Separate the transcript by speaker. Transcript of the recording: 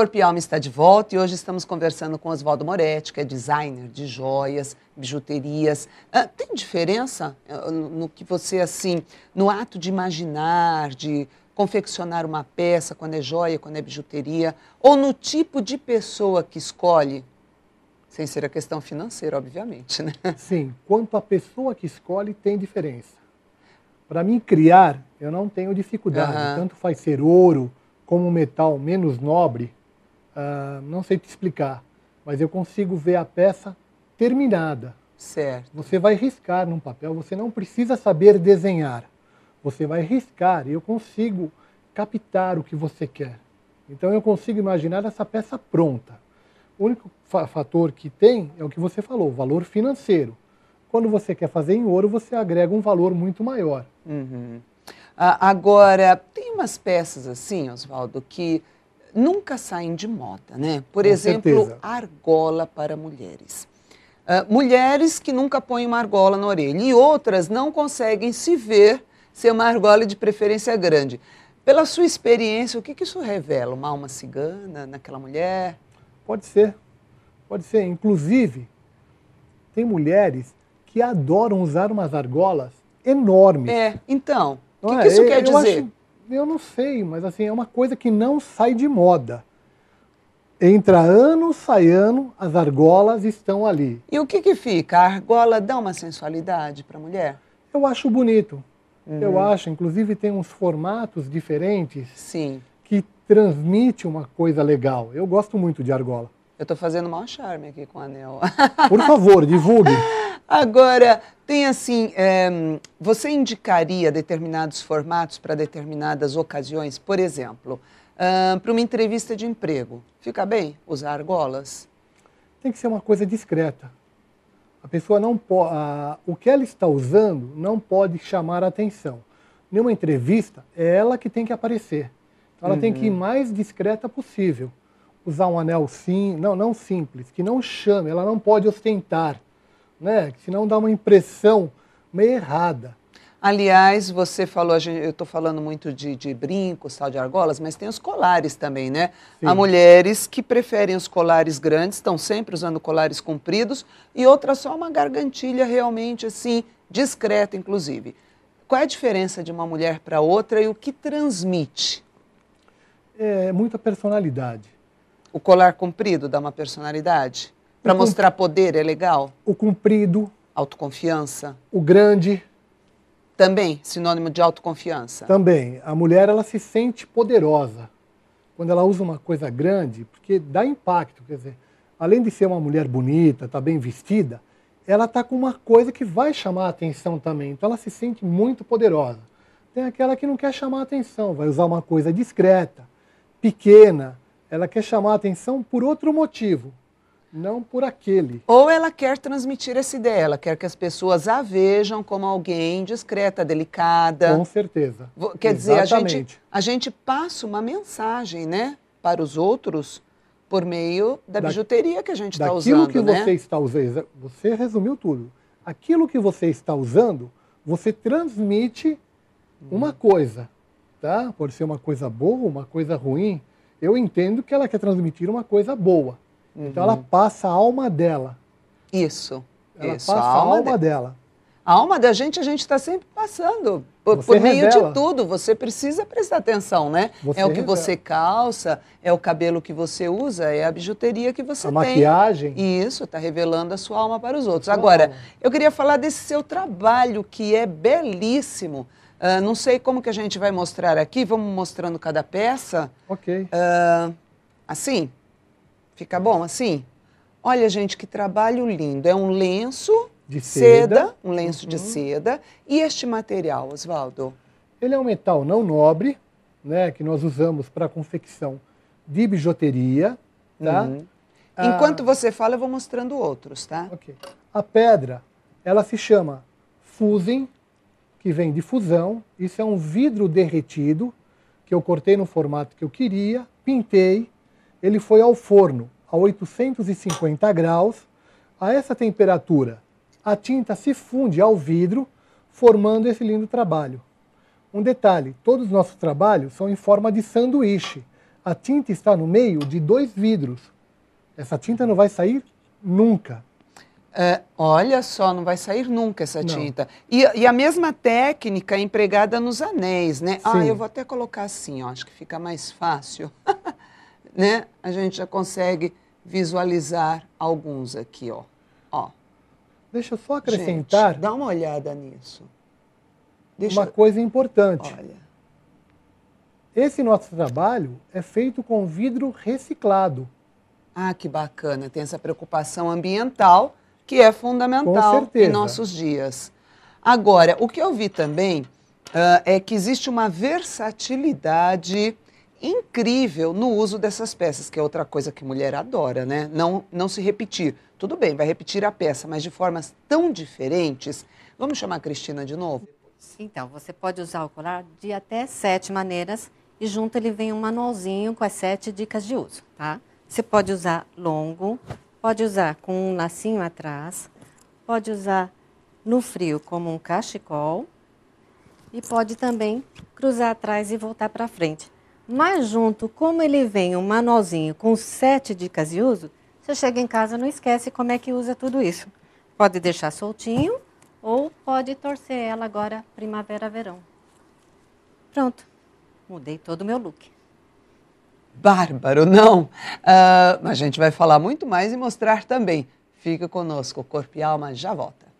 Speaker 1: Corpo e Alma está de volta e hoje estamos conversando com Oswaldo Moretti, que é designer de joias, bijuterias. Ah, tem diferença eh, no, que você, assim, no ato de imaginar, de confeccionar uma peça, quando é joia, quando é bijuteria, ou no tipo de pessoa que escolhe? Sem ser a questão financeira, obviamente,
Speaker 2: né? Sim, quanto à pessoa que escolhe, tem diferença. Para mim, criar, eu não tenho dificuldade. Uhum. Tanto faz ser ouro como um metal menos nobre, Uh, não sei te explicar, mas eu consigo ver a peça terminada. Certo. Você vai riscar num papel, você não precisa saber desenhar. Você vai riscar e eu consigo captar o que você quer. Então eu consigo imaginar essa peça pronta. O único fator que tem é o que você falou, o valor financeiro. Quando você quer fazer em ouro, você agrega um valor muito maior.
Speaker 1: Uhum. Ah, agora, tem umas peças assim, Oswaldo, que nunca saem de moda, né? Por Com exemplo, certeza. argola para mulheres. Uh, mulheres que nunca põem uma argola na orelha e outras não conseguem se ver ser uma argola de preferência grande. Pela sua experiência, o que, que isso revela? Uma alma cigana naquela mulher?
Speaker 2: Pode ser, pode ser. Inclusive, tem mulheres que adoram usar umas argolas enormes. É, então, o que, é? que, isso é? eu, quer dizer? eu não sei, mas assim, é uma coisa que não sai de moda. Entra ano, sai ano, as argolas estão ali.
Speaker 1: E o que que fica? A argola dá uma sensualidade para a mulher?
Speaker 2: Eu acho bonito. Uhum. Eu acho, inclusive tem uns formatos diferentes. Sim. Que transmite uma coisa legal. Eu gosto muito de argola.
Speaker 1: Eu estou fazendo maior charme aqui com o anel.
Speaker 2: Por favor, divulgue.
Speaker 1: Agora, tem assim, é, você indicaria determinados formatos para determinadas ocasiões? Por exemplo, uh, para uma entrevista de emprego, fica bem usar argolas?
Speaker 2: Tem que ser uma coisa discreta. A pessoa não pode, o que ela está usando não pode chamar a atenção. Numa entrevista, é ela que tem que aparecer. Então, ela uhum. tem que ir uhum. mais discreta possível. Usar um anel sim, não, não simples, que não chame, ela não pode ostentar né? Senão dá uma impressão meio errada.
Speaker 1: Aliás, você falou, eu estou falando muito de, de, brincos, tal, de argolas, mas tem os colares também, né? Sim. Há mulheres que preferem os colares grandes, estão sempre usando colares compridos, e outras só uma gargantilha realmente assim, discreta, inclusive. Qual é a diferença de uma mulher para outra e o que transmite? É muita personalidade. O colar comprido dá uma personalidade? Para mostrar poder é legal?
Speaker 2: O comprido.
Speaker 1: Autoconfiança.
Speaker 2: O grande.
Speaker 1: Também sinônimo de autoconfiança.
Speaker 2: Também. A mulher ela se sente poderosa quando ela usa uma coisa grande, porque dá impacto. Quer dizer, além de ser uma mulher bonita, está bem vestida, ela está com uma coisa que vai chamar a atenção também. Então ela se sente muito poderosa. Tem aquela que não quer chamar a atenção, vai usar uma coisa discreta, pequena. Ela quer chamar a atenção por outro motivo não por aquele.
Speaker 1: Ou ela quer transmitir essa ideia, ela quer que as pessoas a vejam como alguém discreta, delicada. Com
Speaker 2: certeza. Quer dizer, a gente,
Speaker 1: a gente passa uma mensagem, né, para os outros por meio da, da bijuteria que a gente está usando. Aquilo que né? você
Speaker 2: está usando, você resumiu tudo. Aquilo que você está usando, você transmite hum. uma coisa, tá? Pode ser uma coisa boa, uma coisa ruim. Eu entendo que ela quer transmitir uma coisa boa. Uhum. Então ela passa a alma dela. Isso. Ela isso, passa a alma, a alma de... dela.
Speaker 1: A alma da gente, a gente está sempre passando por, por meio de tudo. Você precisa prestar atenção, né? Você é o que revela. você calça, é o cabelo que você usa, é a bijuteria que você a tem. A maquiagem. Isso, está revelando a sua alma para os outros. É Agora, eu queria falar desse seu trabalho, que é belíssimo. Uh, não sei como que a gente vai mostrar aqui, vamos mostrando cada peça. Ok. Uh, assim? Fica bom assim? Olha, gente, que trabalho lindo. É um lenço de seda, seda um lenço uhum. de seda.
Speaker 2: E este material, Oswaldo? Ele é um metal não nobre, né, que nós usamos para confecção de bijuteria, tá? Uhum. Ah. Enquanto
Speaker 1: você fala, eu vou mostrando outros, tá? Ok.
Speaker 2: A pedra, ela se chama fusen, que vem de fusão. Isso é um vidro derretido que eu cortei no formato que eu queria, pintei, ele foi ao forno a 850 graus. A essa temperatura, a tinta se funde ao vidro, formando esse lindo trabalho. Um detalhe, todos os nossos trabalhos são em forma de sanduíche. A tinta está no meio de dois vidros. Essa tinta não vai sair nunca.
Speaker 1: É, olha só, não vai sair nunca essa tinta. E, e, a mesma técnica é empregada nos anéis, né? Ah, Sim. Ah, eu vou até colocar assim, ó, acho que fica mais fácil. né? A gente já consegue visualizar
Speaker 2: alguns aqui, ó. ó. Deixa eu só acrescentar. Gente, dá uma olhada nisso. Deixa uma eu... coisa importante. Olha. Esse nosso trabalho é feito com vidro reciclado. Ah, que bacana. Tem essa
Speaker 1: preocupação ambiental que é fundamental em nossos dias. Agora, o que eu vi também uh, é que existe uma versatilidade incrível no uso dessas peças, que é outra coisa que mulher adora, né? Não, não se repetir. Tudo bem, vai repetir a peça, mas de formas tão diferentes. Vamos chamar a Cristina
Speaker 2: de novo? Então, você pode usar o colar de até sete maneiras e junto ele vem um manualzinho com as sete dicas de uso, tá? Você pode usar longo, pode usar com um lacinho atrás, pode usar no frio como um cachecol e pode também cruzar atrás e voltar para frente. Mas junto, como ele vem um manualzinho com sete dicas de uso, você chega em casa não esquece como é que usa tudo isso. Pode deixar soltinho ou pode torcer ela agora primavera-verão. Pronto, mudei todo o meu look.
Speaker 1: Bárbaro, não! Uh, a gente vai falar muito mais e mostrar também. Fica conosco, Corpo e Alma já volta.